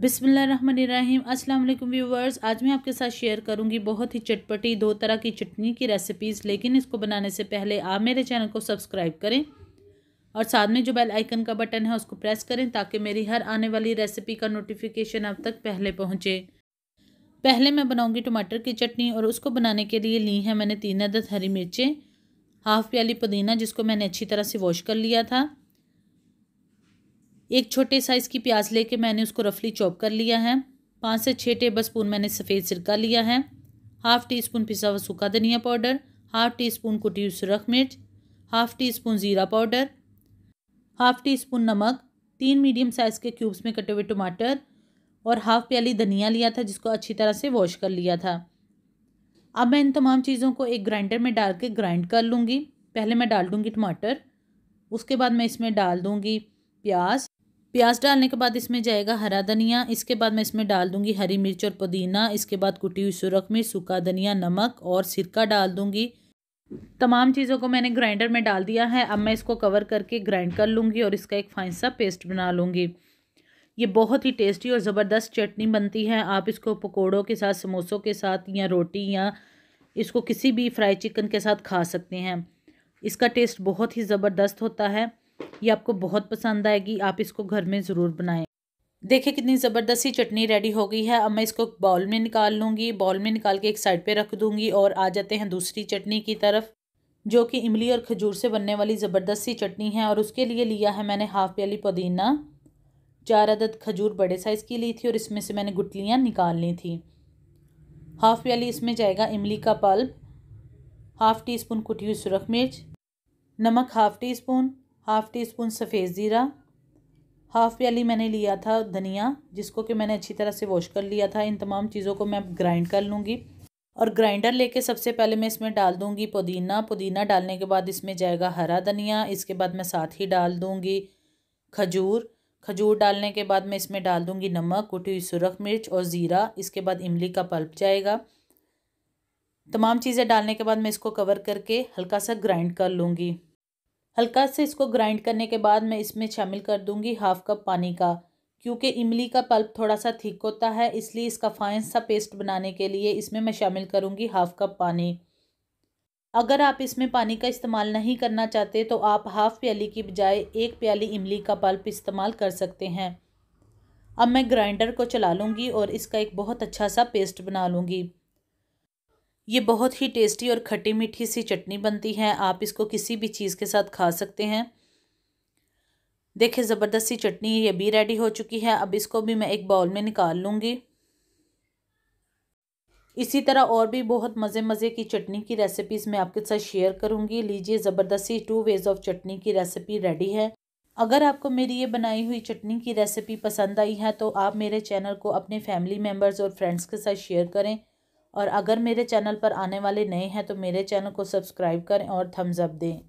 बिसमीम अस्सलाम व्यूवर्स आज मैं आपके साथ शेयर करूंगी बहुत ही चटपटी दो तरह की चटनी की रेसिपीज़ लेकिन इसको बनाने से पहले आप मेरे चैनल को सब्सक्राइब करें और साथ में जो बेल आइकन का बटन है उसको प्रेस करें ताकि मेरी हर आने वाली रेसिपी का नोटिफिकेशन आप तक पहले पहुँचे पहले मैं बनाऊँगी टमाटर की चटनी और उसको बनाने के लिए ली है मैंने तीन अदद हरी मिर्चें हाफ़ प्याली पुदीना जिसको मैंने अच्छी तरह से वॉश कर लिया था एक छोटे साइज़ की प्याज लेके मैंने उसको रफली चॉप कर लिया है पाँच से छः टेबल स्पून मैंने सफ़ेद सिरका लिया है हाफ़ टी स्पून पिसा हुआ सूखा धनिया पाउडर हाफ़ टी स्पून कुटी सुरख मिर्च हाफ़ टी स्पून ज़ीरा पाउडर हाफ़ टी स्पून नमक तीन मीडियम साइज़ के क्यूब्स में कटे हुए टमाटर और हाफ़ प्याली धनिया लिया था जिसको अच्छी तरह से वॉश कर लिया था अब मैं इन तमाम चीज़ों को एक ग्राइंडर में डाल के ग्राइंड कर लूँगी पहले मैं डाल दूँगी टमाटर उसके बाद मैं इसमें डाल दूँगी प्याज प्याज डालने के बाद इसमें जाएगा हरा धनिया इसके बाद मैं इसमें डाल दूंगी हरी मिर्च और पुदीना इसके बाद कुटी हुई सुरख मिर्च सूखा धनिया नमक और सिरका डाल दूंगी तमाम चीज़ों को मैंने ग्राइंडर में डाल दिया है अब मैं इसको कवर करके ग्राइंड कर लूँगी और इसका एक फाइन सा पेस्ट बना लूँगी ये बहुत ही टेस्टी और ज़बरदस्त चटनी बनती है आप इसको पकौड़ों के साथ समोसों के साथ या रोटी या इसको किसी भी फ्राई चिकन के साथ खा सकते हैं इसका टेस्ट बहुत ही ज़बरदस्त होता है ये आपको बहुत पसंद आएगी आप इसको घर में ज़रूर बनाएं देखिए कितनी ज़बरदस्ती चटनी रेडी हो गई है अब मैं इसको बाउल में निकाल लूँगी बाउल में निकाल के एक साइड पे रख दूँगी और आ जाते हैं दूसरी चटनी की तरफ जो कि इमली और खजूर से बनने वाली ज़बरदस्ती चटनी है और उसके लिए लिया है मैंने हाफ़ प्याली पुदीना चार अदद खजूर बड़े साइज़ की ली थी और इसमें से मैंने गुटलियाँ निकाल ली थी हाफ़ प्याली इसमें जाएगा इमली का पल्ब हाफ़ टी स्पून कुटी हुई सुरख मिर्च नमक half teaspoon half teaspoon सफ़ेद ज़ीरा हाफ़ प्याली मैंने लिया था धनिया जिसको कि मैंने अच्छी तरह से वॉश कर लिया था इन तमाम चीज़ों को मैं ग्राइंड कर लूँगी और ग्राइंडर लेके सबसे पहले मैं इसमें डाल दूँगी पुदीना पुदीना डालने के बाद इसमें जाएगा हरा धनिया इसके बाद मैं साथ ही डाल दूँगी खजूर खजूर डालने के बाद मैं इसमें डाल दूँगी नमक कुटी हुई सुरख मिर्च और ज़ीरा इसके बाद इमली का पल्प जाएगा तमाम चीज़ें डालने के बाद मैं इसको कवर करके हल्का सा ग्राइंड कर लूँगी हल्का से इसको ग्राइंड करने के बाद मैं इसमें शामिल कर दूंगी हाफ़ कप पानी का क्योंकि इमली का पल्प थोड़ा सा थिक होता है इसलिए इसका फाइन सा पेस्ट बनाने के लिए इसमें मैं शामिल करूँगी हाफ़ कप पानी अगर आप इसमें पानी का इस्तेमाल नहीं करना चाहते तो आप हाफ़ प्याली की बजाय एक प्याली इमली का पल्प इस्तेमाल कर सकते हैं अब मैं ग्राइंडर को चला लूँगी और इसका एक बहुत अच्छा सा पेस्ट बना लूँगी ये बहुत ही टेस्टी और खट्टी मीठी सी चटनी बनती है आप इसको किसी भी चीज़ के साथ खा सकते हैं देखिए ज़बरदस्त सी चटनी ये भी रेडी हो चुकी है अब इसको भी मैं एक बाउल में निकाल लूँगी इसी तरह और भी बहुत मज़े मज़े की चटनी की रेसिपीज़ मैं आपके साथ शेयर करूँगी लीजिए ज़बरदस्ती टू वेज़ ऑफ चटनी की रेसिपी रेडी है अगर आपको मेरी ये बनाई हुई चटनी की रेसिपी पसंद आई है तो आप मेरे चैनल को अपने फैमिली मेम्बर्स और फ्रेंड्स के साथ शेयर करें और अगर मेरे चैनल पर आने वाले नए हैं तो मेरे चैनल को सब्सक्राइब करें और थम्सअप दें